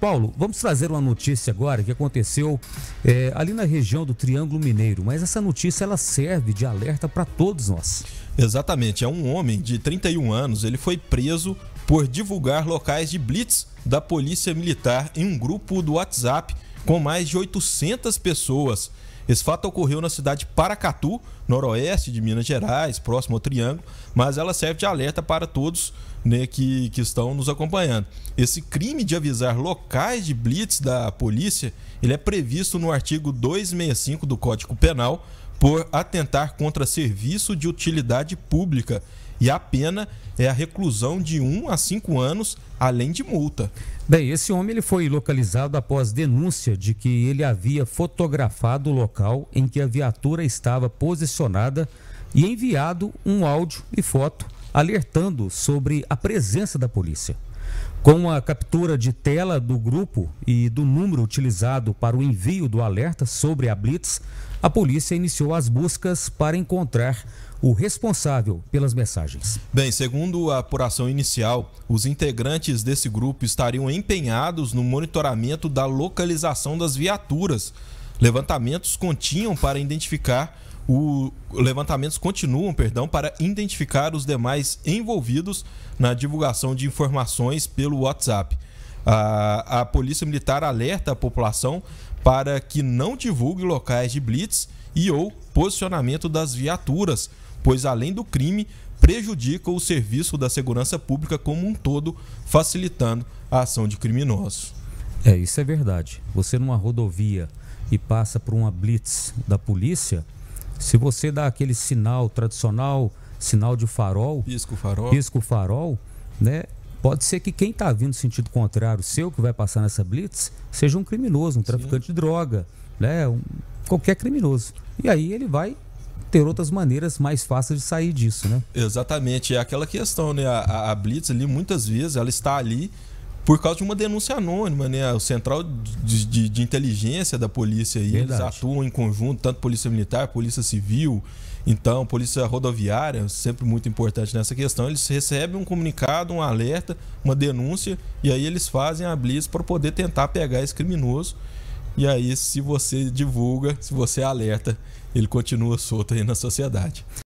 Paulo, vamos trazer uma notícia agora que aconteceu é, ali na região do Triângulo Mineiro, mas essa notícia ela serve de alerta para todos nós. Exatamente, é um homem de 31 anos, ele foi preso por divulgar locais de blitz da Polícia Militar em um grupo do WhatsApp com mais de 800 pessoas. Esse fato ocorreu na cidade de Paracatu, noroeste de Minas Gerais, próximo ao Triângulo, mas ela serve de alerta para todos né, que, que estão nos acompanhando. Esse crime de avisar locais de blitz da polícia, ele é previsto no artigo 265 do Código Penal por atentar contra serviço de utilidade pública e a pena é a reclusão de 1 um a 5 anos, além de multa. Bem, esse homem ele foi localizado após denúncia de que ele havia fotografado o local em que a viatura estava posicionada e enviado um áudio e foto alertando sobre a presença da polícia. Com a captura de tela do grupo e do número utilizado para o envio do alerta sobre a Blitz, a polícia iniciou as buscas para encontrar o responsável pelas mensagens. Bem, segundo a apuração inicial, os integrantes desse grupo estariam empenhados no monitoramento da localização das viaturas Levantamentos continham para identificar o levantamentos continuam, perdão, para identificar os demais envolvidos na divulgação de informações pelo WhatsApp. A, a Polícia Militar alerta a população para que não divulgue locais de blitz e ou posicionamento das viaturas, pois além do crime, prejudica o serviço da segurança pública como um todo, facilitando a ação de criminosos. É, isso é verdade. Você numa rodovia e passa por uma blitz da polícia, se você dá aquele sinal tradicional, sinal de farol, pisco farol, pisco farol, né? Pode ser que quem está vindo no sentido contrário seu, que vai passar nessa blitz, seja um criminoso, um traficante Sim. de droga, né? Um, qualquer criminoso. E aí ele vai ter outras maneiras mais fáceis de sair disso, né? Exatamente, é aquela questão, né? A, a, a blitz ali, muitas vezes, ela está ali por causa de uma denúncia anônima, né? O Central de, de, de Inteligência da Polícia aí, eles atuam em conjunto, tanto Polícia Militar, Polícia Civil, então, Polícia Rodoviária, sempre muito importante nessa questão, eles recebem um comunicado, um alerta, uma denúncia, e aí eles fazem a blitz para poder tentar pegar esse criminoso. E aí, se você divulga, se você alerta, ele continua solto aí na sociedade.